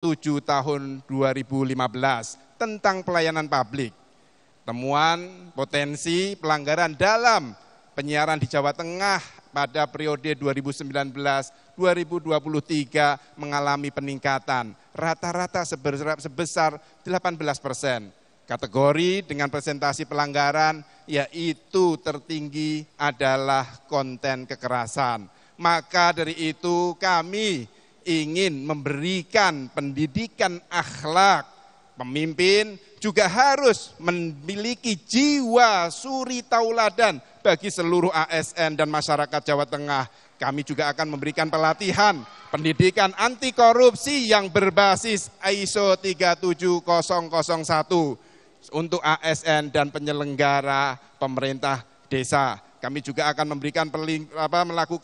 7 tahun 2015 tentang pelayanan publik. Temuan potensi pelanggaran dalam penyiaran di Jawa Tengah pada periode 2019-2023 mengalami peningkatan rata-rata sebesar 18 persen. Kategori dengan presentasi pelanggaran yaitu tertinggi adalah konten kekerasan. Maka dari itu kami ingin memberikan pendidikan akhlak pemimpin juga harus memiliki jiwa suri tauladan bagi seluruh ASN dan masyarakat Jawa Tengah. Kami juga akan memberikan pelatihan pendidikan anti korupsi yang berbasis ISO 37001 untuk ASN dan penyelenggara pemerintah desa. Kami juga akan memberikan apa, melakukan